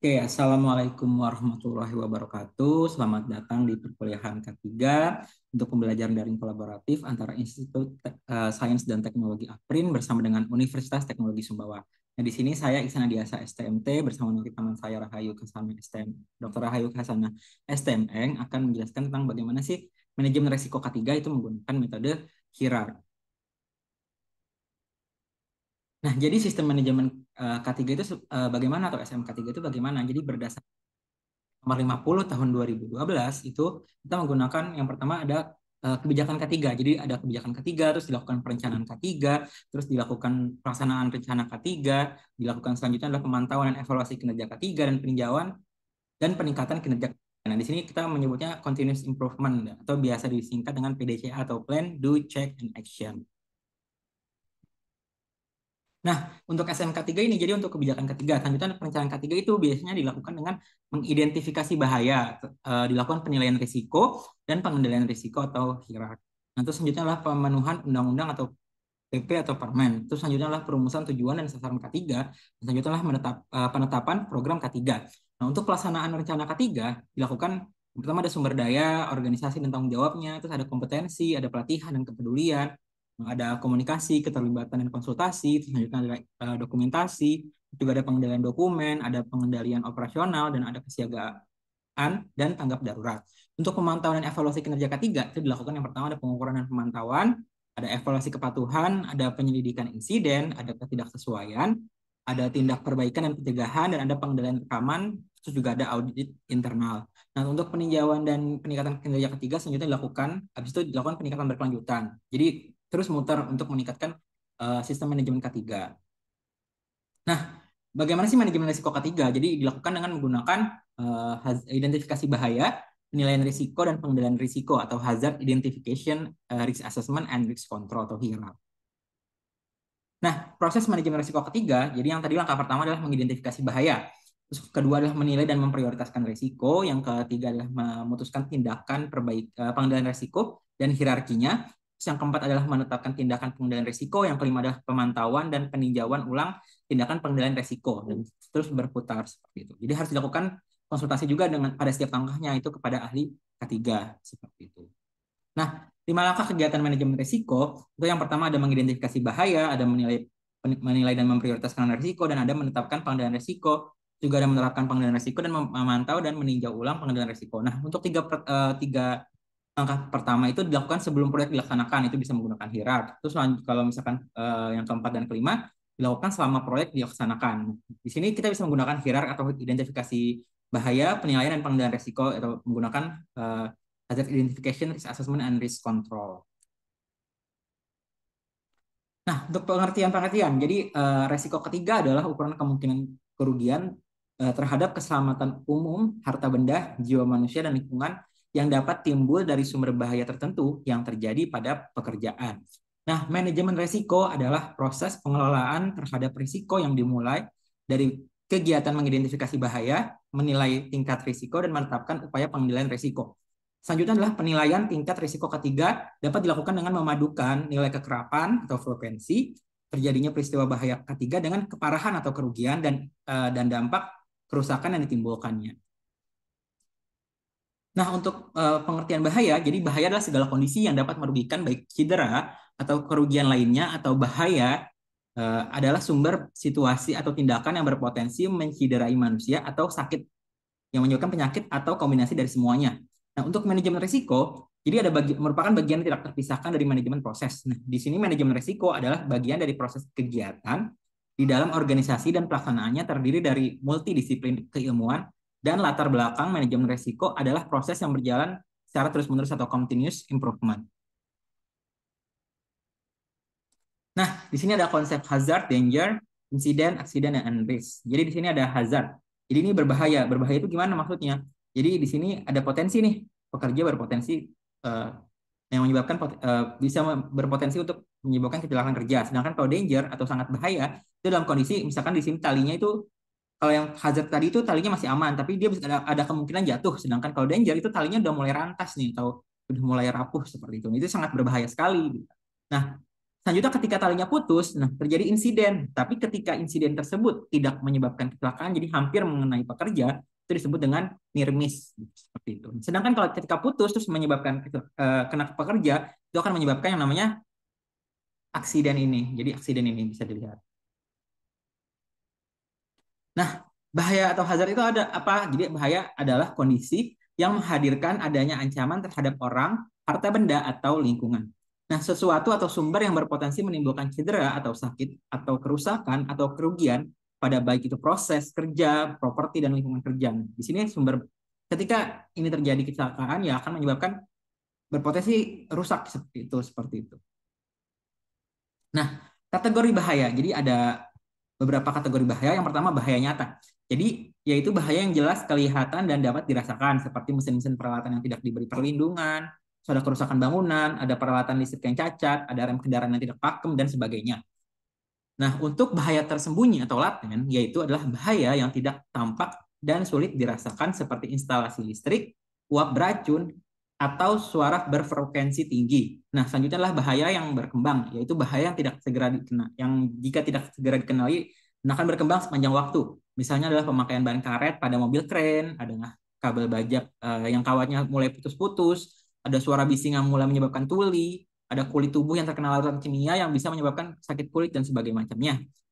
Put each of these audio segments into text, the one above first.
Oke, Assalamualaikum warahmatullahi wabarakatuh. Selamat datang di perkuliahan ketiga untuk pembelajaran daring kolaboratif antara Institut eh, Sains dan Teknologi APRIN bersama dengan Universitas Teknologi Sumbawa. Nah, di sini saya Iksana Diasa STMT bersama dengan teman saya Rahayu Kasana STM, Dr. Rahayu Kasana STMN akan menjelaskan tentang bagaimana sih manajemen resiko K3 itu menggunakan metode hierarki Nah, jadi sistem manajemen eh, K3 itu eh, bagaimana atau SMK3 itu bagaimana? Jadi berdasar nomor 50 tahun 2012 itu kita menggunakan yang pertama ada eh, kebijakan K3. Jadi ada kebijakan K3 terus dilakukan perencanaan K3, terus dilakukan pelaksanaan rencana K3, dilakukan selanjutnya adalah pemantauan dan evaluasi kinerja K3 dan peninjauan dan peningkatan kinerja K3. Nah, di sini kita menyebutnya continuous improvement atau biasa disingkat dengan PDCA atau plan, do, check, and action. Nah, untuk SMK 3 ini, jadi untuk kebijakan ketiga, lanjutan perencanaan ketiga itu biasanya dilakukan dengan mengidentifikasi bahaya, eh, dilakukan penilaian risiko, dan pengendalian risiko atau hirak. Nah, terus selanjutnya adalah pemenuhan undang-undang atau PP atau permen. Terus selanjutnya adalah perumusan tujuan dan sasaran K3, dan selanjutnya adalah menetap, eh, penetapan program K3. Nah, untuk pelaksanaan rencana K3 dilakukan pertama ada sumber daya, organisasi dan tanggung jawabnya, terus ada kompetensi, ada pelatihan dan kepedulian, ada komunikasi, keterlibatan dan konsultasi, selanjutnya ada eh, dokumentasi, juga ada pengendalian dokumen, ada pengendalian operasional, dan ada kesiagaan dan tanggap darurat. Untuk pemantauan dan evaluasi kinerja ketiga, itu dilakukan yang pertama ada pengukuran dan pemantauan, ada evaluasi kepatuhan, ada penyelidikan insiden, ada ketidaksesuaian, ada tindak perbaikan dan pencegahan, dan ada pengendalian rekaman, terus juga ada audit internal. Nah, untuk peninjauan dan peningkatan kinerja ketiga selanjutnya dilakukan, habis itu dilakukan peningkatan berkelanjutan. Jadi terus muter untuk meningkatkan uh, sistem manajemen K3. Nah, bagaimana sih manajemen risiko K3? Jadi dilakukan dengan menggunakan uh, identifikasi bahaya, penilaian risiko dan pengendalian risiko atau hazard identification, uh, risk assessment and risk control atau HIRA. Nah, proses manajemen risiko ketiga, jadi yang tadi langkah pertama adalah mengidentifikasi bahaya. Terus kedua adalah menilai dan memprioritaskan risiko. Yang ketiga adalah memutuskan tindakan perbaikan pengendalian risiko dan hierarkinya. Terus yang keempat adalah menetapkan tindakan pengendalian risiko. Yang kelima adalah pemantauan dan peninjauan ulang tindakan pengendalian risiko. Dan terus berputar seperti itu. Jadi harus dilakukan konsultasi juga dengan pada setiap langkahnya itu kepada ahli ketiga seperti itu. Nah, lima langkah kegiatan manajemen risiko itu yang pertama ada mengidentifikasi bahaya, ada menilai menilai dan memprioritaskan risiko dan ada menetapkan pengendalian risiko juga ada menerapkan pengendalian risiko dan memantau dan meninjau ulang pengendalian risiko. Nah, untuk tiga per, uh, tiga langkah pertama itu dilakukan sebelum proyek dilaksanakan itu bisa menggunakan hirar. Terus kalau misalkan uh, yang keempat dan kelima dilakukan selama proyek dilaksanakan. Di sini kita bisa menggunakan hirar atau identifikasi bahaya, penilaian dan pengendalian risiko atau menggunakan uh, hazard identification, risk assessment and risk control. Nah, untuk pengertian-pengertian, jadi uh, resiko ketiga adalah ukuran kemungkinan kerugian uh, terhadap keselamatan umum, harta benda, jiwa manusia dan lingkungan yang dapat timbul dari sumber bahaya tertentu yang terjadi pada pekerjaan. Nah, manajemen risiko adalah proses pengelolaan terhadap risiko yang dimulai dari kegiatan mengidentifikasi bahaya, menilai tingkat risiko, dan menetapkan upaya pengendalian risiko. Selanjutnya adalah penilaian tingkat risiko ketiga dapat dilakukan dengan memadukan nilai kekerapan atau frekuensi terjadinya peristiwa bahaya ketiga dengan keparahan atau kerugian dan eh, dan dampak kerusakan yang ditimbulkannya. Nah, untuk uh, pengertian bahaya, jadi bahaya adalah segala kondisi yang dapat merugikan baik cedera atau kerugian lainnya atau bahaya uh, adalah sumber situasi atau tindakan yang berpotensi menciderai manusia atau sakit yang menyebabkan penyakit atau kombinasi dari semuanya. Nah, untuk manajemen risiko, jadi ada bagi, merupakan bagian yang tidak terpisahkan dari manajemen proses. Nah, di sini manajemen risiko adalah bagian dari proses kegiatan di dalam organisasi dan pelaksanaannya terdiri dari multidisiplin keilmuan dan latar belakang manajemen risiko adalah proses yang berjalan secara terus-menerus atau continuous improvement. Nah, di sini ada konsep hazard, danger, insiden, aksiden, dan risk. Jadi di sini ada hazard. Jadi ini berbahaya. Berbahaya itu gimana maksudnya? Jadi di sini ada potensi nih, pekerja berpotensi uh, yang menyebabkan uh, bisa berpotensi untuk menyebabkan kecelakaan kerja. Sedangkan kalau danger atau sangat bahaya itu dalam kondisi misalkan di sini talinya itu kalau yang hazard tadi itu talinya masih aman, tapi dia bisa ada, ada kemungkinan jatuh. Sedangkan kalau danger itu talinya udah mulai rantas nih atau udah mulai rapuh seperti itu. Itu sangat berbahaya sekali. Gitu. Nah, selanjutnya ketika talinya putus, nah terjadi insiden. Tapi ketika insiden tersebut tidak menyebabkan kecelakaan, jadi hampir mengenai pekerja, itu disebut dengan near nirmis gitu, seperti itu. Sedangkan kalau ketika putus terus menyebabkan eh, kena pekerja, itu akan menyebabkan yang namanya aksiden ini. Jadi aksiden ini bisa dilihat. Nah, bahaya atau hazard itu ada apa? Jadi bahaya adalah kondisi yang menghadirkan adanya ancaman terhadap orang, harta benda, atau lingkungan. Nah, sesuatu atau sumber yang berpotensi menimbulkan cedera atau sakit atau kerusakan atau kerugian pada baik itu proses kerja, properti, dan lingkungan kerja. Di sini sumber ketika ini terjadi kecelakaan ya akan menyebabkan berpotensi rusak seperti itu seperti itu. Nah, kategori bahaya. Jadi ada beberapa kategori bahaya. Yang pertama bahaya nyata. Jadi yaitu bahaya yang jelas kelihatan dan dapat dirasakan seperti mesin-mesin peralatan yang tidak diberi perlindungan, ada kerusakan bangunan, ada peralatan listrik yang cacat, ada rem kendaraan yang tidak pakem dan sebagainya. Nah, untuk bahaya tersembunyi atau laten yaitu adalah bahaya yang tidak tampak dan sulit dirasakan seperti instalasi listrik, uap beracun, atau suara berfrekuensi tinggi. Nah, selanjutnya adalah bahaya yang berkembang, yaitu bahaya yang tidak segera dikenal, yang jika tidak segera dikenali akan berkembang sepanjang waktu. Misalnya adalah pemakaian bahan karet pada mobil keren, ada kabel bajak eh, yang kawatnya mulai putus-putus, ada suara bising yang mulai menyebabkan tuli, ada kulit tubuh yang terkena larutan kimia yang bisa menyebabkan sakit kulit dan sebagainya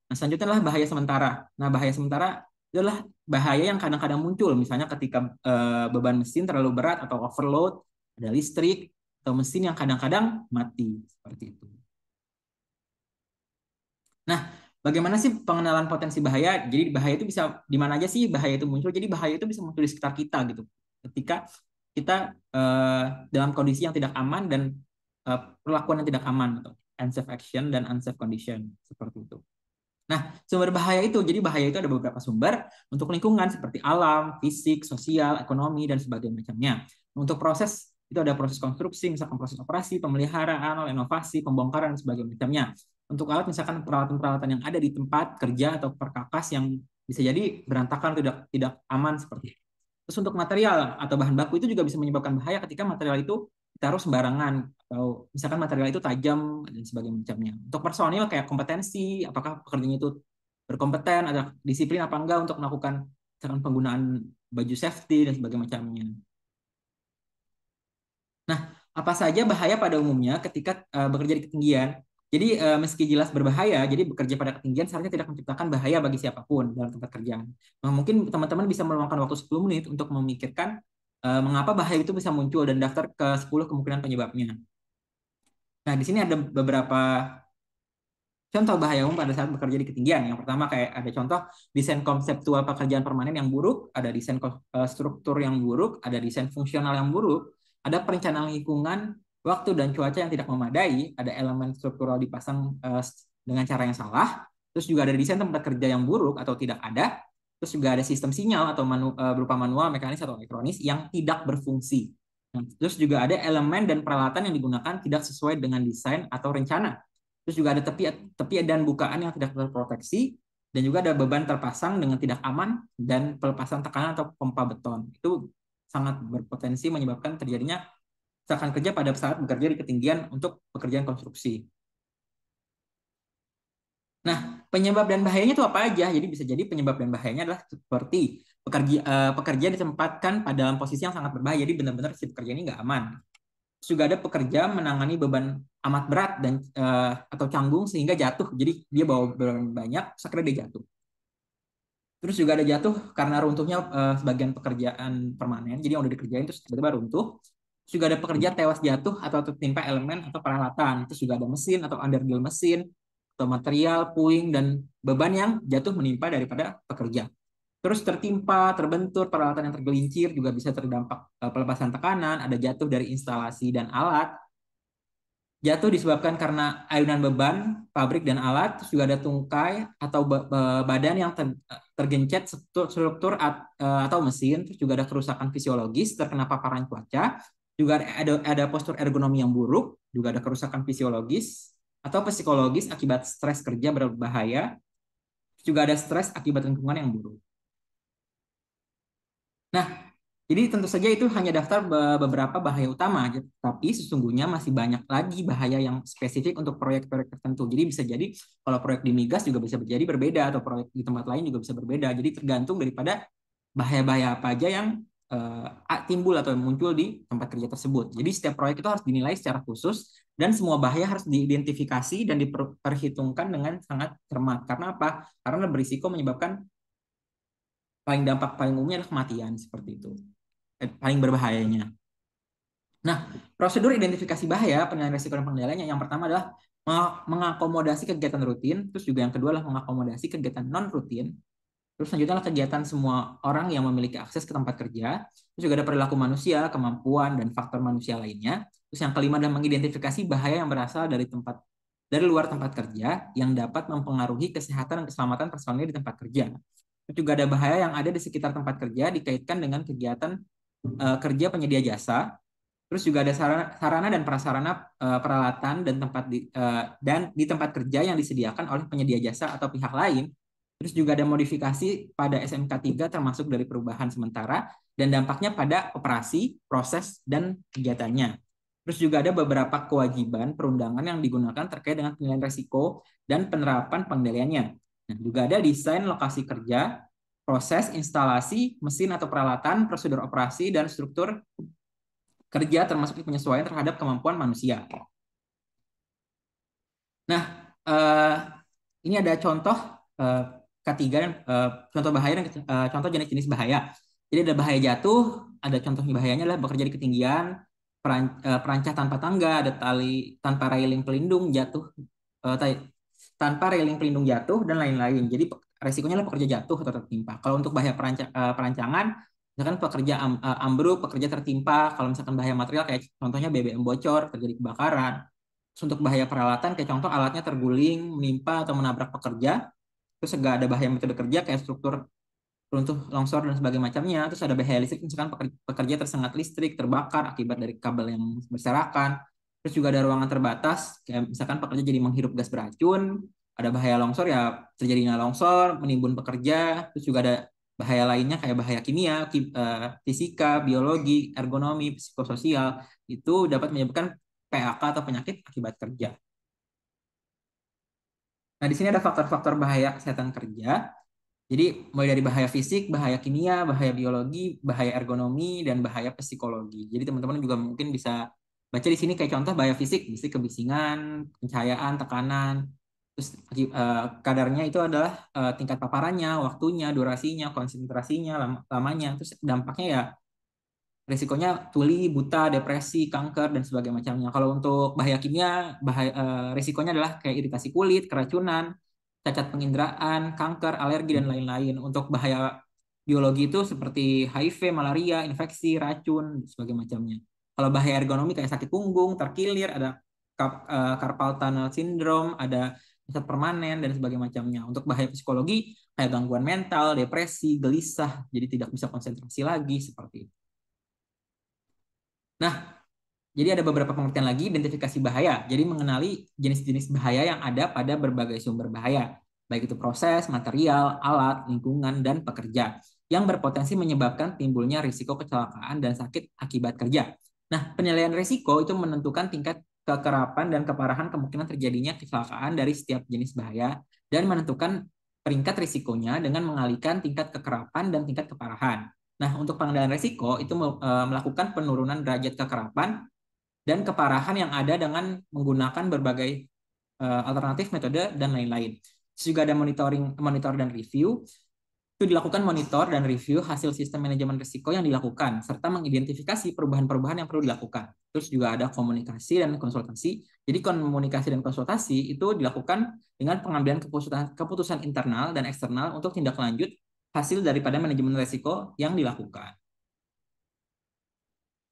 Nah, selanjutnya adalah bahaya sementara. Nah, bahaya sementara adalah bahaya yang kadang-kadang muncul, misalnya ketika eh, beban mesin terlalu berat atau overload ada listrik atau mesin yang kadang-kadang mati seperti itu. Nah, bagaimana sih pengenalan potensi bahaya? Jadi bahaya itu bisa di mana aja sih bahaya itu muncul? Jadi bahaya itu bisa muncul di sekitar kita gitu. Ketika kita uh, dalam kondisi yang tidak aman dan uh, perlakuan yang tidak aman atau gitu. unsafe action dan unsafe condition seperti itu. Nah, sumber bahaya itu jadi bahaya itu ada beberapa sumber untuk lingkungan seperti alam, fisik, sosial, ekonomi dan sebagainya macamnya. Untuk proses itu ada proses konstruksi, misalkan proses operasi, pemeliharaan, inovasi, pembongkaran, dan sebagainya macamnya. Untuk alat misalkan peralatan-peralatan yang ada di tempat kerja atau perkakas yang bisa jadi berantakan tidak tidak aman seperti itu. Terus untuk material atau bahan baku itu juga bisa menyebabkan bahaya ketika material itu ditaruh sembarangan atau misalkan material itu tajam dan sebagainya macamnya. Untuk personil kayak kompetensi, apakah pekerjanya itu berkompeten, ada disiplin apa enggak untuk melakukan misalkan penggunaan baju safety dan sebagainya macamnya. Nah, apa saja bahaya pada umumnya ketika uh, bekerja di ketinggian? Jadi uh, meski jelas berbahaya, jadi bekerja pada ketinggian seharusnya tidak menciptakan bahaya bagi siapapun dalam tempat kerja. Nah, mungkin teman-teman bisa meluangkan waktu 10 menit untuk memikirkan uh, mengapa bahaya itu bisa muncul dan daftar ke 10 kemungkinan penyebabnya. Nah, di sini ada beberapa contoh bahaya umum pada saat bekerja di ketinggian. Yang pertama kayak ada contoh desain konseptual pekerjaan permanen yang buruk, ada desain struktur yang buruk, ada desain fungsional yang buruk, ada perencanaan lingkungan, waktu dan cuaca yang tidak memadai, ada elemen struktural dipasang uh, dengan cara yang salah, terus juga ada desain tempat kerja yang buruk atau tidak ada, terus juga ada sistem sinyal atau manu, uh, berupa manual, mekanis atau elektronis yang tidak berfungsi. Nah, terus juga ada elemen dan peralatan yang digunakan tidak sesuai dengan desain atau rencana. Terus juga ada tepi tepi dan bukaan yang tidak terproteksi dan juga ada beban terpasang dengan tidak aman dan pelepasan tekanan atau pompa beton. Itu sangat berpotensi menyebabkan terjadinya kecelakaan kerja pada saat bekerja di ketinggian untuk pekerjaan konstruksi. Nah, penyebab dan bahayanya itu apa aja? Jadi bisa jadi penyebab dan bahayanya adalah seperti pekerja eh, pekerja ditempatkan pada dalam posisi yang sangat berbahaya, jadi benar-benar si pekerja ini nggak aman. Terus juga ada pekerja menangani beban amat berat dan uh, atau canggung sehingga jatuh, jadi dia bawa beban banyak, terus dia jatuh. Terus juga ada jatuh karena runtuhnya uh, sebagian pekerjaan permanen, jadi yang udah dikerjain terus tiba-tiba runtuh. Terus juga ada pekerja tewas jatuh atau tertimpa elemen atau peralatan. Terus juga ada mesin atau underdeal mesin, atau material, puing, dan beban yang jatuh menimpa daripada pekerja. Terus tertimpa, terbentur, peralatan yang tergelincir juga bisa terdampak uh, pelepasan tekanan, ada jatuh dari instalasi dan alat, Jatuh disebabkan karena ayunan beban, pabrik dan alat, terus juga ada tungkai atau badan yang tergencet struktur eh, atau mesin, terus juga ada kerusakan fisiologis terkena paparan cuaca, juga ada, ada postur ergonomi yang buruk, juga ada kerusakan fisiologis atau psikologis akibat stres kerja berbahaya, juga ada stres akibat lingkungan yang buruk. Nah, jadi tentu saja itu hanya daftar beberapa bahaya utama, gitu. tapi sesungguhnya masih banyak lagi bahaya yang spesifik untuk proyek-proyek tertentu. Jadi bisa jadi kalau proyek di migas juga bisa jadi berbeda atau proyek di tempat lain juga bisa berbeda. Jadi tergantung daripada bahaya-bahaya apa aja yang uh, timbul atau yang muncul di tempat kerja tersebut. Jadi setiap proyek itu harus dinilai secara khusus dan semua bahaya harus diidentifikasi dan diperhitungkan dengan sangat cermat. Karena apa? Karena berisiko menyebabkan paling dampak paling umumnya adalah kematian seperti itu. Eh, paling berbahayanya. Nah, prosedur identifikasi bahaya, penilaian risiko dan pengendaliannya yang pertama adalah mengakomodasi kegiatan rutin, terus juga yang kedua adalah mengakomodasi kegiatan non rutin, terus selanjutnya adalah kegiatan semua orang yang memiliki akses ke tempat kerja, terus juga ada perilaku manusia, kemampuan dan faktor manusia lainnya, terus yang kelima adalah mengidentifikasi bahaya yang berasal dari tempat dari luar tempat kerja yang dapat mempengaruhi kesehatan dan keselamatan personil di tempat kerja. Terus juga ada bahaya yang ada di sekitar tempat kerja dikaitkan dengan kegiatan Eh, kerja penyedia jasa, terus juga ada sarana, dan prasarana eh, peralatan dan tempat di, eh, dan di tempat kerja yang disediakan oleh penyedia jasa atau pihak lain. Terus juga ada modifikasi pada SMK 3 termasuk dari perubahan sementara dan dampaknya pada operasi, proses, dan kegiatannya. Terus juga ada beberapa kewajiban perundangan yang digunakan terkait dengan penilaian risiko dan penerapan pengendaliannya. Nah, juga ada desain lokasi kerja, proses instalasi mesin atau peralatan, prosedur operasi, dan struktur kerja termasuk penyesuaian terhadap kemampuan manusia. Nah, eh, ini ada contoh eh, ketiga dan eh, contoh bahaya dan contoh jenis-jenis bahaya. Jadi ada bahaya jatuh, ada contoh bahayanya adalah bekerja di ketinggian, peran, perancah tanpa tangga, ada tali tanpa railing pelindung jatuh, tanpa railing pelindung jatuh dan lain-lain. Jadi resikonya adalah pekerja jatuh atau tertimpa. Kalau untuk bahaya eh, perancangan, misalkan pekerja eh, ambruk, pekerja tertimpa, kalau misalkan bahaya material kayak contohnya BBM bocor, terjadi kebakaran. Terus untuk bahaya peralatan kayak contoh alatnya terguling, menimpa atau menabrak pekerja. Terus enggak ada bahaya metode kerja kayak struktur runtuh, longsor dan sebagainya macamnya. Terus ada bahaya listrik misalkan pekerja, pekerja tersengat listrik, terbakar akibat dari kabel yang berserakan. Terus juga ada ruangan terbatas, kayak misalkan pekerja jadi menghirup gas beracun, ada bahaya longsor ya terjadinya longsor, menimbun pekerja, terus juga ada bahaya lainnya kayak bahaya kimia, eh, fisika, biologi, ergonomi, psikososial itu dapat menyebabkan PAK atau penyakit akibat kerja. Nah, di sini ada faktor-faktor bahaya kesehatan kerja. Jadi mulai dari bahaya fisik, bahaya kimia, bahaya biologi, bahaya ergonomi, dan bahaya psikologi. Jadi teman-teman juga mungkin bisa baca di sini kayak contoh bahaya fisik, misalnya kebisingan, pencahayaan, tekanan, terus uh, kadarnya itu adalah uh, tingkat paparannya, waktunya, durasinya, konsentrasinya, lam lamanya. Terus dampaknya ya risikonya tuli, buta, depresi, kanker dan sebagainya macamnya. Kalau untuk bahaya kimia, bahaya, uh, risikonya adalah kayak iritasi kulit, keracunan, cacat penginderaan, kanker, alergi dan lain-lain. Untuk bahaya biologi itu seperti HIV, malaria, infeksi, racun, sebagainya. macamnya. Kalau bahaya ergonomi kayak sakit punggung, terkilir, ada carpal tunnel syndrome, ada bisa permanen dan sebagainya macamnya. Untuk bahaya psikologi kayak gangguan mental, depresi, gelisah, jadi tidak bisa konsentrasi lagi seperti itu. Nah, jadi ada beberapa pengertian lagi identifikasi bahaya. Jadi mengenali jenis-jenis bahaya yang ada pada berbagai sumber bahaya, baik itu proses, material, alat, lingkungan, dan pekerja yang berpotensi menyebabkan timbulnya risiko kecelakaan dan sakit akibat kerja. Nah, penilaian risiko itu menentukan tingkat kekerapan dan keparahan kemungkinan terjadinya kecelakaan dari setiap jenis bahaya dan menentukan peringkat risikonya dengan mengalihkan tingkat kekerapan dan tingkat keparahan. Nah, untuk pengendalian risiko itu e, melakukan penurunan derajat kekerapan dan keparahan yang ada dengan menggunakan berbagai e, alternatif metode dan lain-lain. Juga ada monitoring, monitor dan review itu dilakukan monitor dan review hasil sistem manajemen risiko yang dilakukan, serta mengidentifikasi perubahan-perubahan yang perlu dilakukan. Terus juga ada komunikasi dan konsultasi. Jadi komunikasi dan konsultasi itu dilakukan dengan pengambilan keputusan, keputusan internal dan eksternal untuk tindak lanjut hasil daripada manajemen risiko yang dilakukan.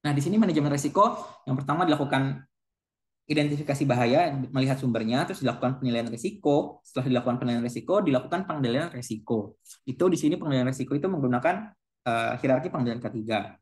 Nah, di sini manajemen risiko yang pertama dilakukan identifikasi bahaya, melihat sumbernya, terus dilakukan penilaian risiko. Setelah dilakukan penilaian risiko, dilakukan pengendalian risiko. Itu di sini pengendalian risiko itu menggunakan uh, hierarki pengendalian ketiga.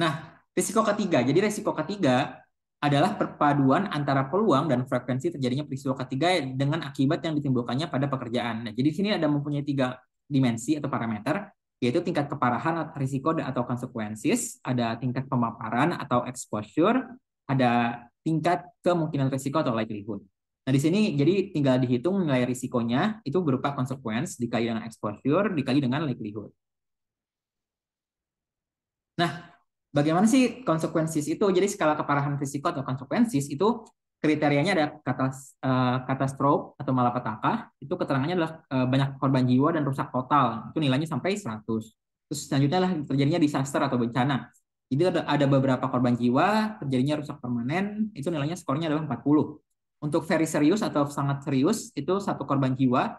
Nah, risiko ketiga. Jadi risiko ketiga adalah perpaduan antara peluang dan frekuensi terjadinya peristiwa ketiga dengan akibat yang ditimbulkannya pada pekerjaan. Nah, jadi di sini ada mempunyai tiga dimensi atau parameter, yaitu tingkat keparahan atau risiko atau konsekuensis ada tingkat pemaparan atau exposure, ada tingkat kemungkinan risiko atau likelihood. Nah, di sini jadi tinggal dihitung nilai risikonya itu berupa konsekuens dikali dengan exposure dikali dengan likelihood. Nah, bagaimana sih konsekuensis itu? Jadi skala keparahan risiko atau konsekuensis itu kriterianya ada kata uh, eh, katastrof atau malapetaka, itu keterangannya adalah eh, banyak korban jiwa dan rusak total. Itu nilainya sampai 100. Terus selanjutnya lah terjadinya disaster atau bencana. Jadi ada, beberapa korban jiwa, terjadinya rusak permanen, itu nilainya skornya adalah 40. Untuk very serius atau sangat serius, itu satu korban jiwa,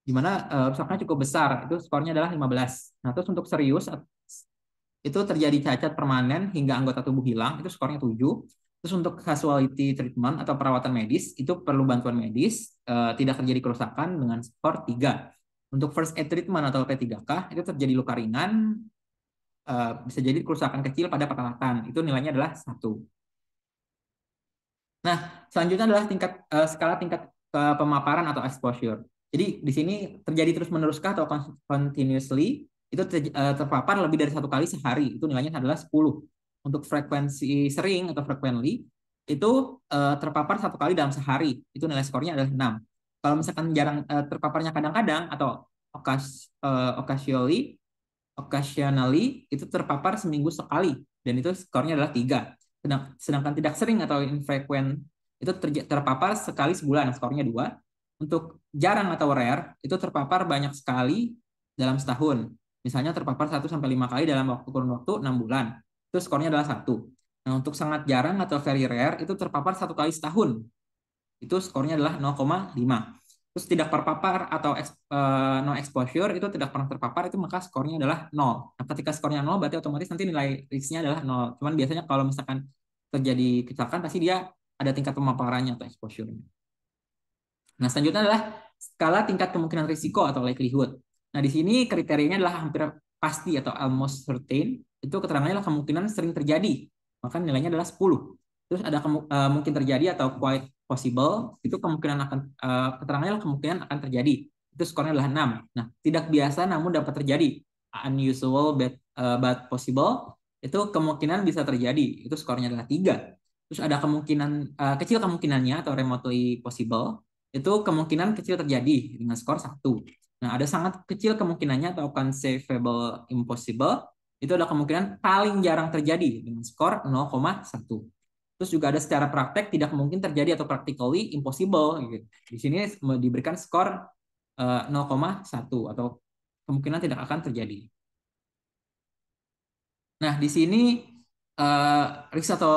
di mana eh, rusaknya cukup besar, itu skornya adalah 15. Nah, terus untuk serius, itu terjadi cacat permanen hingga anggota tubuh hilang, itu skornya 7. Terus untuk casualty treatment atau perawatan medis, itu perlu bantuan medis, eh, tidak terjadi kerusakan dengan skor 3. Untuk first aid treatment atau P3K, itu terjadi luka ringan, Eh, bisa jadi kerusakan kecil pada peralatan. Itu nilainya adalah satu. Nah, selanjutnya adalah tingkat uh, skala tingkat uh, pemaparan atau exposure. Jadi di sini terjadi terus meneruskah atau continuously itu ter, uh, terpapar lebih dari satu kali sehari. Itu nilainya adalah 10. Untuk frekuensi sering atau frequently itu uh, terpapar satu kali dalam sehari. Itu nilai skornya adalah 6. Kalau misalkan jarang uh, terpaparnya kadang-kadang atau occasionally occasionally itu terpapar seminggu sekali dan itu skornya adalah tiga. Sedangkan tidak sering atau infrequent itu terpapar sekali sebulan skornya dua. Untuk jarang atau rare itu terpapar banyak sekali dalam setahun. Misalnya terpapar 1 sampai lima kali dalam waktu kurun waktu enam bulan. Itu skornya adalah satu. Nah, untuk sangat jarang atau very rare itu terpapar satu kali setahun. Itu skornya adalah 0,5 terus tidak terpapar atau uh, eh, no exposure itu tidak pernah terpapar itu maka skornya adalah nol. Nah, ketika skornya nol berarti otomatis nanti nilai risknya adalah nol. Cuman biasanya kalau misalkan terjadi kecelakaan pasti dia ada tingkat pemaparannya atau exposure-nya. Nah, selanjutnya adalah skala tingkat kemungkinan risiko atau likelihood. Nah, di sini kriterianya adalah hampir pasti atau almost certain. Itu keterangannya adalah kemungkinan sering terjadi. Maka nilainya adalah 10. Terus ada uh, mungkin terjadi atau quite possible itu kemungkinan akan uh, keterangannya kemungkinan akan terjadi. Itu skornya adalah 6. Nah, tidak biasa namun dapat terjadi. Unusual but, uh, but possible itu kemungkinan bisa terjadi. Itu skornya adalah tiga. Terus ada kemungkinan uh, kecil kemungkinannya atau remotely possible itu kemungkinan kecil terjadi dengan skor satu. Nah, ada sangat kecil kemungkinannya atau conceivable impossible itu adalah kemungkinan paling jarang terjadi dengan skor 0,1. Terus juga ada secara praktek tidak mungkin terjadi atau practically impossible. Gitu. Di sini diberikan skor 0,1 eh, atau kemungkinan tidak akan terjadi. Nah, di sini uh, risk atau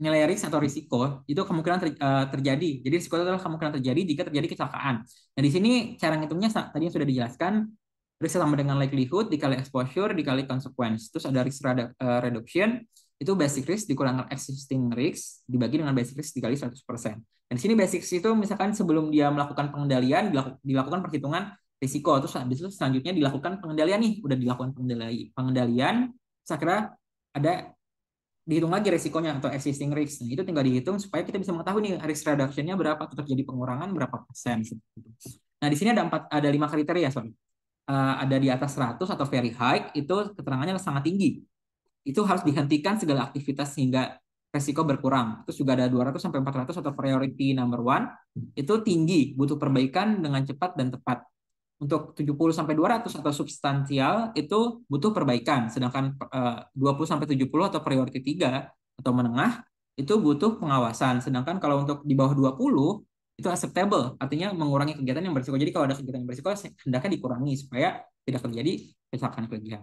nilai risk atau risiko itu kemungkinan ter, uh, terjadi. Jadi risiko itu adalah kemungkinan terjadi jika terjadi kecelakaan. Nah, di sini cara ngitungnya tadi yang sudah dijelaskan risk sama dengan likelihood dikali exposure dikali consequence. Terus ada risk reduction itu basic risk dikurangkan existing risk dibagi dengan basic risk dikali 100%. Dan di sini basic risk itu misalkan sebelum dia melakukan pengendalian dilakukan perhitungan risiko terus habis itu selanjutnya dilakukan pengendalian nih, udah dilakukan pengendali pengendalian saya kira ada dihitung lagi risikonya atau existing risk. Nah, itu tinggal dihitung supaya kita bisa mengetahui nih risk reduction-nya berapa, atau jadi pengurangan berapa persen. Nah, di sini ada empat ada lima kriteria, sorry. Uh, ada di atas 100 atau very high itu keterangannya sangat tinggi itu harus dihentikan segala aktivitas sehingga resiko berkurang. Terus juga ada 200 sampai 400 atau priority number one itu tinggi, butuh perbaikan dengan cepat dan tepat. Untuk 70 sampai 200 atau substansial itu butuh perbaikan, sedangkan 20 eh, sampai 70 atau priority tiga atau menengah itu butuh pengawasan. Sedangkan kalau untuk di bawah 20 itu acceptable, artinya mengurangi kegiatan yang berisiko. Jadi kalau ada kegiatan yang berisiko hendaknya dikurangi supaya tidak terjadi kecelakaan kerja.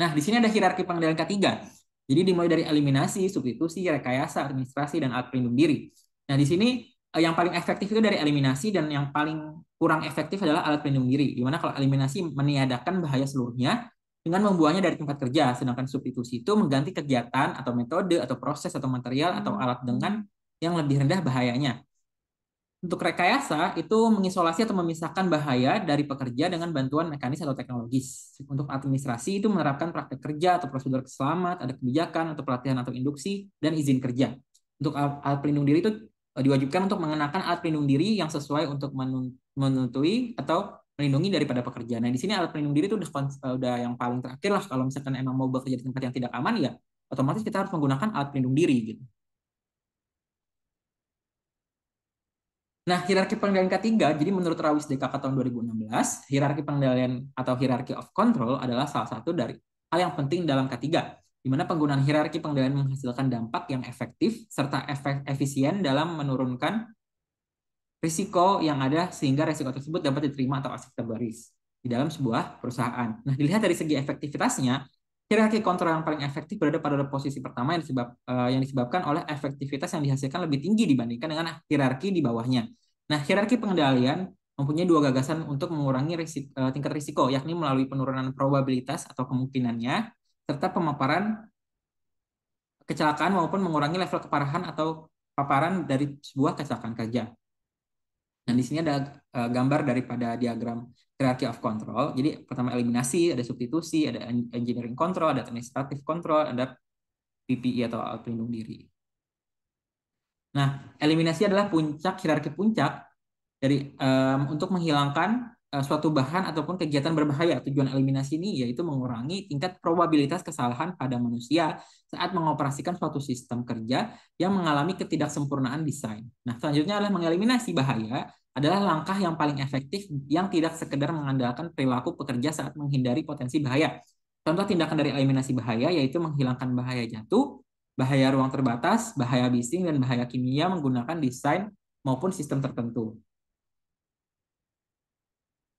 Nah, di sini ada hierarki pengendalian ketiga. Jadi dimulai dari eliminasi, substitusi, rekayasa, administrasi, dan alat pelindung diri. Nah, di sini eh, yang paling efektif itu dari eliminasi dan yang paling kurang efektif adalah alat pelindung diri. Dimana kalau eliminasi meniadakan bahaya seluruhnya dengan membuangnya dari tempat kerja, sedangkan substitusi itu mengganti kegiatan atau metode atau proses atau material atau hmm. alat dengan yang lebih rendah bahayanya. Untuk rekayasa itu mengisolasi atau memisahkan bahaya dari pekerja dengan bantuan mekanis atau teknologis. Untuk administrasi itu menerapkan praktek kerja atau prosedur keselamat, ada kebijakan atau pelatihan atau induksi dan izin kerja. Untuk alat pelindung diri itu e, diwajibkan untuk mengenakan alat pelindung diri yang sesuai untuk menuntui atau melindungi daripada pekerja. Nah, di sini alat pelindung diri itu udah, e, udah yang paling terakhir lah kalau misalkan emang mau bekerja di tempat yang tidak aman ya otomatis kita harus menggunakan alat pelindung diri gitu. Nah, hierarki pengendalian ketiga, jadi menurut Rawis DKK tahun 2016, hierarki pengendalian atau hierarki of control adalah salah satu dari hal yang penting dalam ketiga, di mana penggunaan hierarki pengendalian menghasilkan dampak yang efektif serta efek efisien dalam menurunkan risiko yang ada sehingga risiko tersebut dapat diterima atau acceptable risk di dalam sebuah perusahaan. Nah, dilihat dari segi efektivitasnya, Hierarki kontrol yang paling efektif berada pada posisi pertama yang, disebab, uh, yang disebabkan oleh efektivitas yang dihasilkan lebih tinggi dibandingkan dengan hierarki di bawahnya. Nah, hierarki pengendalian mempunyai dua gagasan untuk mengurangi risiko, uh, eh, tingkat risiko, yakni melalui penurunan probabilitas atau kemungkinannya, serta pemaparan kecelakaan maupun mengurangi level keparahan atau paparan dari sebuah kecelakaan kerja. Nah, di sini ada eh, gambar daripada diagram hierarchy of control. Jadi, pertama eliminasi, ada substitusi, ada engineering control, ada administrative control, ada PPI e atau alat pelindung diri. Nah, eliminasi adalah puncak hierarki puncak dari um, untuk menghilangkan Eh, suatu bahan ataupun kegiatan berbahaya. Tujuan eliminasi ini yaitu mengurangi tingkat probabilitas kesalahan pada manusia saat mengoperasikan suatu sistem kerja yang mengalami ketidaksempurnaan desain. Nah, selanjutnya adalah mengeliminasi bahaya adalah langkah yang paling efektif yang tidak sekedar mengandalkan perilaku pekerja saat menghindari potensi bahaya. Contoh tindakan dari eliminasi bahaya yaitu menghilangkan bahaya jatuh, bahaya ruang terbatas, bahaya bising, dan bahaya kimia menggunakan desain maupun sistem tertentu.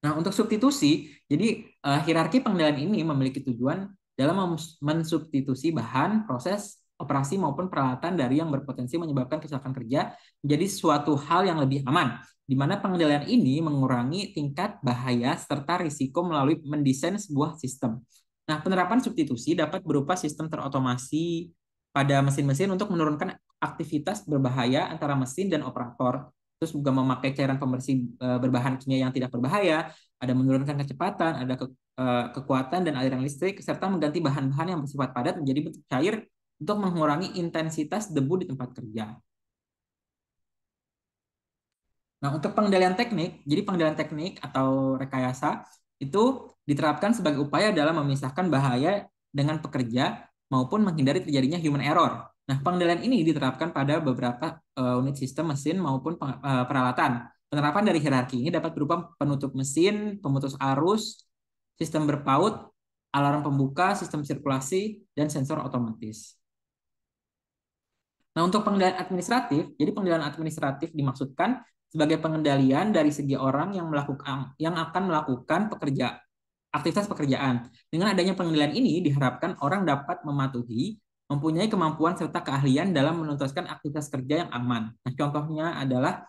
Nah, untuk substitusi, jadi uh, hierarki pengendalian ini memiliki tujuan dalam mensubstitusi bahan, proses, operasi maupun peralatan dari yang berpotensi menyebabkan kecelakaan kerja menjadi suatu hal yang lebih aman, di mana pengendalian ini mengurangi tingkat bahaya serta risiko melalui mendesain sebuah sistem. Nah, penerapan substitusi dapat berupa sistem terotomasi pada mesin-mesin untuk menurunkan aktivitas berbahaya antara mesin dan operator terus juga memakai cairan pembersih eh, berbahan kimia yang tidak berbahaya, ada menurunkan kecepatan, ada ke, eh, kekuatan dan aliran listrik, serta mengganti bahan-bahan yang bersifat padat menjadi bentuk cair untuk mengurangi intensitas debu di tempat kerja. Nah, untuk pengendalian teknik, jadi pengendalian teknik atau rekayasa itu diterapkan sebagai upaya dalam memisahkan bahaya dengan pekerja maupun menghindari terjadinya human error. Nah, pengendalian ini diterapkan pada beberapa uh, unit sistem mesin maupun peng, uh, peralatan. Penerapan dari hierarki ini dapat berupa penutup mesin, pemutus arus, sistem berpaut, alarm pembuka, sistem sirkulasi, dan sensor otomatis. Nah, untuk pengendalian administratif, jadi pengendalian administratif dimaksudkan sebagai pengendalian dari segi orang yang melakukan yang akan melakukan pekerja aktivitas pekerjaan. Dengan adanya pengendalian ini diharapkan orang dapat mematuhi mempunyai kemampuan serta keahlian dalam menuntaskan aktivitas kerja yang aman. Nah, contohnya adalah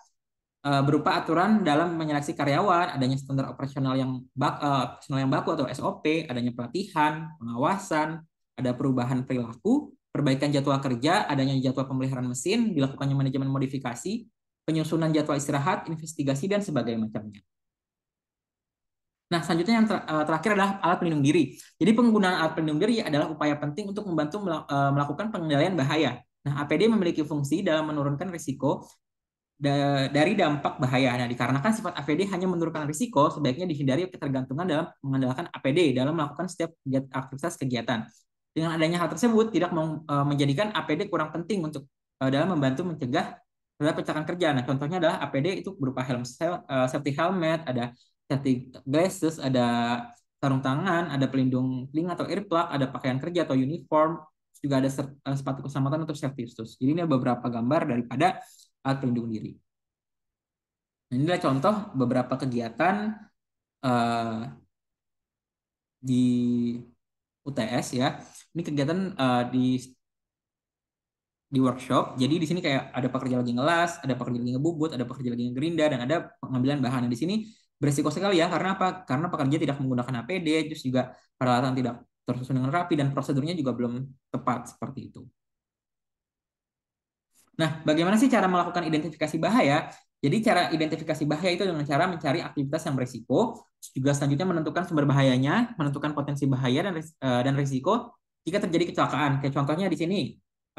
eh, berupa aturan dalam menyeleksi karyawan, adanya standar operasional yang bak, uh, eh, operasional yang baku atau SOP, adanya pelatihan, pengawasan, ada perubahan perilaku, perbaikan jadwal kerja, adanya jadwal pemeliharaan mesin, dilakukannya manajemen modifikasi, penyusunan jadwal istirahat, investigasi dan sebagainya Nah, selanjutnya yang ter eh, terakhir adalah alat pelindung diri. Jadi penggunaan alat pelindung diri adalah upaya penting untuk membantu eh, melakukan pengendalian bahaya. Nah, APD memiliki fungsi dalam menurunkan risiko da dari dampak bahaya. Nah, dikarenakan sifat APD hanya menurunkan risiko, sebaiknya dihindari ketergantungan dalam mengandalkan APD dalam melakukan setiap aktivitas kegiatan. Dengan adanya hal tersebut, tidak eh, menjadikan APD kurang penting untuk dalam membantu mencegah terhadap kerja. Nah, contohnya adalah APD itu berupa helm safety helmet, ada safety glasses, ada sarung tangan, ada pelindung telinga atau earplug, ada pakaian kerja atau uniform, juga ada eh, sepatu keselamatan atau safety shoes. Jadi ini beberapa gambar daripada alat pelindung diri. Nah, inilah contoh beberapa kegiatan uh, di UTS ya. Ini kegiatan uh, di di workshop. Jadi di sini kayak ada pekerja lagi ngelas, ada pekerja lagi ngebubut, ada pekerja lagi ngegerinda, dan ada pengambilan bahan. Nah, di sini beresiko sekali ya karena apa? Karena pekerja tidak menggunakan APD, terus juga peralatan tidak tersusun dengan rapi dan prosedurnya juga belum tepat seperti itu. Nah, bagaimana sih cara melakukan identifikasi bahaya? Jadi cara identifikasi bahaya itu dengan cara mencari aktivitas yang beresiko juga selanjutnya menentukan sumber bahayanya, menentukan potensi bahaya dan eh, dan risiko jika terjadi kecelakaan. Kayak contohnya di sini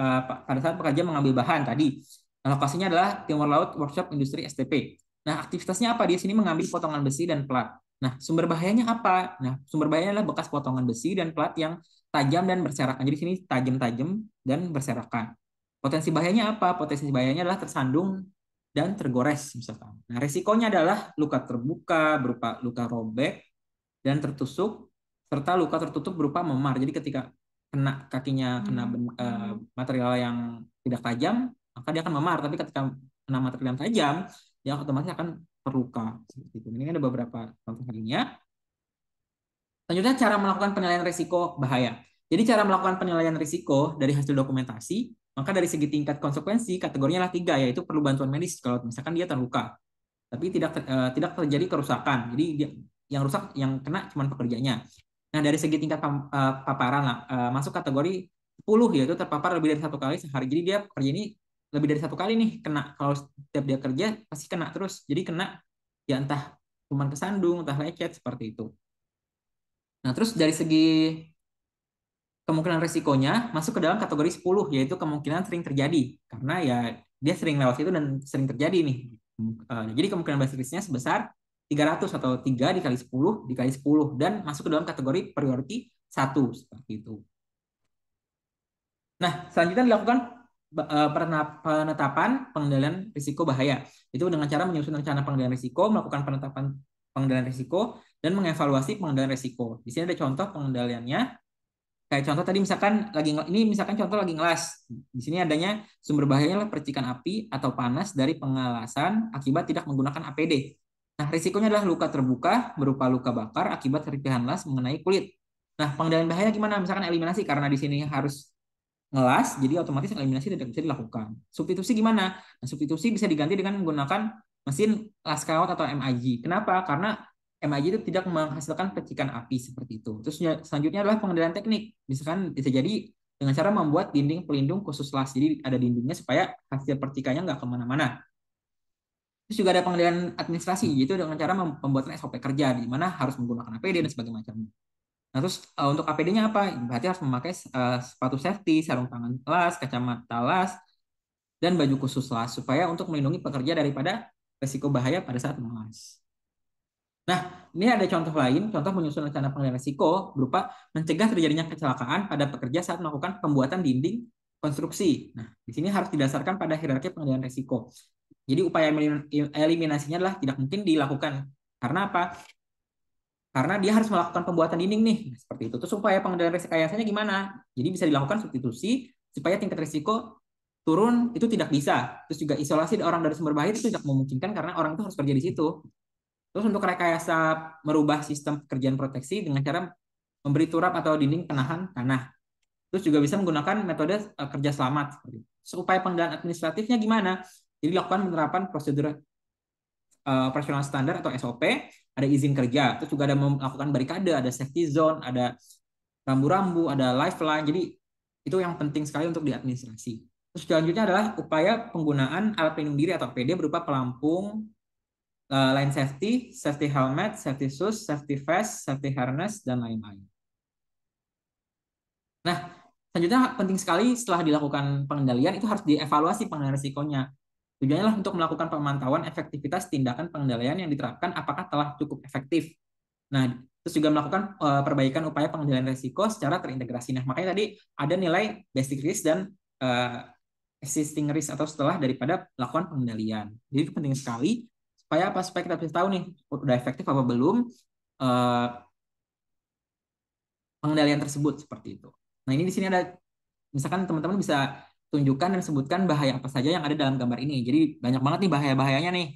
eh, pada saat pekerja mengambil bahan tadi, lokasinya adalah Timur Laut Workshop Industri STP. Nah, aktivitasnya apa? Dia sini mengambil potongan besi dan plat. Nah, sumber bahayanya apa? Nah, sumber bahayanya adalah bekas potongan besi dan plat yang tajam dan berserakan. Jadi sini tajam-tajam dan berserakan. Potensi bahayanya apa? Potensi bahayanya adalah tersandung dan tergores misalkan. Nah, resikonya adalah luka terbuka berupa luka robek dan tertusuk serta luka tertutup berupa memar. Jadi ketika kena kakinya kena hmm. eh, material yang tidak tajam, maka dia akan memar. Tapi ketika kena material yang tajam, yang otomatis akan terluka. Ini ada beberapa contoh lainnya. Selanjutnya cara melakukan penilaian risiko bahaya. Jadi cara melakukan penilaian risiko dari hasil dokumentasi, maka dari segi tingkat konsekuensi kategorinya lah tiga, yaitu perlu bantuan medis kalau misalkan dia terluka, tapi tidak ter, eh, tidak terjadi kerusakan. Jadi dia, yang rusak yang kena cuma pekerjanya. Nah dari segi tingkat eh, paparan lah, eh, masuk kategori 10 yaitu terpapar lebih dari satu kali sehari. Jadi dia pekerja ini lebih dari satu kali nih kena kalau setiap dia kerja pasti kena terus jadi kena ya entah cuma kesandung entah lecet seperti itu nah terus dari segi kemungkinan resikonya masuk ke dalam kategori 10 yaitu kemungkinan sering terjadi karena ya dia sering lewat itu dan sering terjadi nih eh, jadi kemungkinan basisnya sebesar 300 atau 3 dikali 10 dikali 10 dan masuk ke dalam kategori priority 1 seperti itu nah selanjutnya dilakukan E, penetapan pengendalian risiko bahaya. Itu dengan cara menyusun rencana pengendalian risiko, melakukan penetapan pengendalian risiko, dan mengevaluasi pengendalian risiko. Di sini ada contoh pengendaliannya. Kayak contoh tadi misalkan lagi ini misalkan contoh lagi ngelas. Di sini adanya sumber bahayanya percikan api atau panas dari pengalasan akibat tidak menggunakan APD. Nah, risikonya adalah luka terbuka berupa luka bakar akibat serpihan las mengenai kulit. Nah, pengendalian bahaya gimana? Misalkan eliminasi karena di sini harus ngelas, jadi otomatis eliminasi tidak bisa dilakukan. Substitusi gimana? Nah, substitusi bisa diganti dengan menggunakan mesin las kawat atau MIG. Kenapa? Karena MIG itu tidak menghasilkan percikan api seperti itu. Terus ya, selanjutnya adalah pengendalian teknik. Misalkan bisa jadi dengan cara membuat dinding pelindung khusus las. Jadi ada dindingnya supaya hasil percikannya nggak kemana-mana. Terus juga ada pengendalian administrasi, yaitu dengan cara pembuatan SOP kerja, di mana harus menggunakan APD dan sebagainya Nah, terus uh, untuk APD-nya apa? Berarti harus memakai uh, sepatu safety, sarung tangan las, kacamata las, dan baju khusus las supaya untuk melindungi pekerja daripada resiko bahaya pada saat melas. Nah, ini ada contoh lain, contoh menyusun rencana pengendalian resiko berupa mencegah terjadinya kecelakaan pada pekerja saat melakukan pembuatan dinding konstruksi. Nah, di sini harus didasarkan pada hierarki pengendalian resiko. Jadi upaya eliminasinya adalah tidak mungkin dilakukan. Karena apa? karena dia harus melakukan pembuatan dinding nih nah, seperti itu. Terus supaya pengendalian rekayasanya gimana? Jadi bisa dilakukan substitusi supaya tingkat risiko turun itu tidak bisa. Terus juga isolasi orang dari sumber bahaya itu tidak memungkinkan karena orang itu harus kerja di situ. Terus untuk rekayasa merubah sistem pekerjaan proteksi dengan cara memberi turap atau dinding penahan tanah. Terus juga bisa menggunakan metode eh, kerja selamat. Supaya pengendalian administratifnya gimana? Jadi dilakukan penerapan prosedur eh, operasional standar atau SOP ada izin kerja, terus juga ada melakukan barikade, ada safety zone, ada rambu-rambu, ada lifeline. Jadi itu yang penting sekali untuk diadministrasi. Terus selanjutnya adalah upaya penggunaan alat pelindung diri atau PD berupa pelampung, eh, line safety, safety helmet, safety shoes, safety vest, safety harness, dan lain-lain. Nah, selanjutnya penting sekali setelah dilakukan pengendalian itu harus dievaluasi pengendalian risikonya. Tujuannya lah untuk melakukan pemantauan efektivitas tindakan pengendalian yang diterapkan apakah telah cukup efektif. Nah, terus juga melakukan eh, perbaikan upaya pengendalian risiko secara terintegrasi. Nah, makanya tadi ada nilai basic risk dan uh, existing risk atau setelah daripada melakukan pengendalian. Jadi penting sekali supaya apa supaya kita bisa tahu nih udah efektif apa belum uh, pengendalian tersebut seperti itu. Nah, ini di sini ada misalkan teman-teman bisa tunjukkan dan sebutkan bahaya apa saja yang ada dalam gambar ini. Jadi banyak banget nih bahaya-bahayanya nih.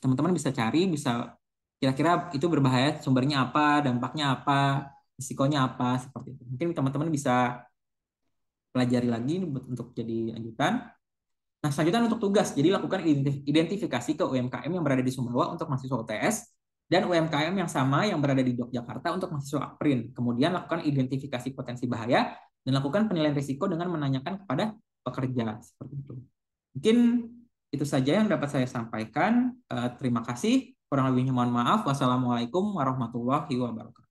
Teman-teman bisa cari, bisa kira-kira itu berbahaya sumbernya apa, dampaknya apa, risikonya apa, seperti itu. Mungkin teman-teman bisa pelajari lagi untuk jadi lanjutan. Nah, selanjutnya untuk tugas. Jadi lakukan identifikasi ke UMKM yang berada di Sumbawa untuk mahasiswa UTS dan UMKM yang sama yang berada di Yogyakarta untuk mahasiswa APRIN. Kemudian lakukan identifikasi potensi bahaya dan lakukan penilaian risiko dengan menanyakan kepada pekerja seperti itu. Mungkin itu saja yang dapat saya sampaikan. Eh, terima kasih. Kurang lebihnya mohon maaf. Wassalamualaikum warahmatullahi wabarakatuh.